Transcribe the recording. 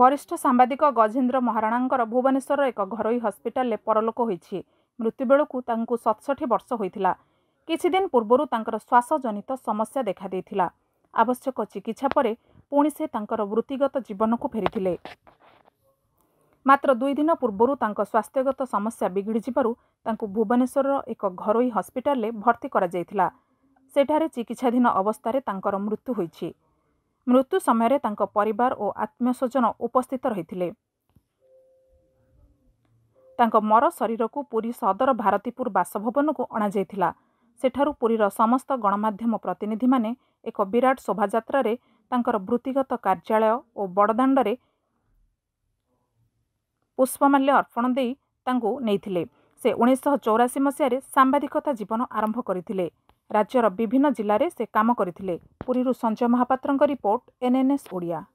ବରିଷ୍ଠ ସାମ୍ବାଦିକ ଗଜେନ୍ଦ୍ର ମହାରଣାଙ୍କର ଭୁବନେଶ୍ୱରର ଏକ ଘରୋଇ ହସ୍ପିଟାଲରେ ପରଲୋକ ହୋଇଛି ମୃତ୍ୟୁବେଳକୁ ତାଙ୍କୁ ସତଷଠି ବର୍ଷ ହୋଇଥିଲା କିଛିଦିନ ପୂର୍ବରୁ ତାଙ୍କର ଶ୍ୱାସ ଜନିତ ସମସ୍ୟା ଦେଖାଦେଇଥିଲା ଆବଶ୍ୟକ ଚିକିତ୍ସା ପରେ ପୁଣି ସେ ତାଙ୍କର ବୃତ୍ତିଗତ ଜୀବନକୁ ଫେରିଥିଲେ ମାତ୍ର ଦୁଇ ଦିନ ପୂର୍ବରୁ ତାଙ୍କ ସ୍ୱାସ୍ଥ୍ୟଗତ ସମସ୍ୟା ବିଗିଡ଼ିଯିବାରୁ ତାଙ୍କୁ ଭୁବନେଶ୍ୱରର ଏକ ଘରୋଇ ହସ୍ପିଟାଲରେ ଭର୍ତ୍ତି କରାଯାଇଥିଲା ସେଠାରେ ଚିକିତ୍ସାଧୀନ ଅବସ୍ଥାରେ ତାଙ୍କର ମୃତ୍ୟୁ ହୋଇଛି ମୃତ୍ୟୁ ସମୟରେ ତାଙ୍କ ପରିବାର ଓ ଆତ୍ମୀୟ ସ୍ୱଜନ ଉପସ୍ଥିତ ରହିଥିଲେ ତାଙ୍କ ମର ଶରୀରକୁ ପୁରୀ ସଦର ଭାରତୀପୁର ବାସଭବନକୁ ଅଣାଯାଇଥିଲା ସେଠାରୁ ପୁରୀର ସମସ୍ତ ଗଣମାଧ୍ୟମ ପ୍ରତିନିଧିମାନେ ଏକ ବିରାଟ ଶୋଭାଯାତ୍ରାରେ ତାଙ୍କର ବୃତ୍ତିଗତ କାର୍ଯ୍ୟାଳୟ ଓ ବଡ଼ଦାଣ୍ଡରେ ପୁଷ୍ପମାଲ୍ୟ ଅର୍ପଣ ଦେଇ ତାଙ୍କୁ ନେଇଥିଲେ ସେ ଉଣେଇଶହ ଚଉରାଶୀ ମସିହାରେ ସାମ୍ବାଦିକତା ଜୀବନ ଆରମ୍ଭ କରିଥିଲେ ରାଜ୍ୟର ବିଭିନ୍ନ ଜିଲ୍ଲାରେ ସେ କାମ କରିଥିଲେ ପୁରୀରୁ ସଞ୍ଜୟ ମହାପାତ୍ରଙ୍କ ରିପୋର୍ଟ ଏନ୍ଏନ୍ଏସ୍ ଓଡ଼ିଆ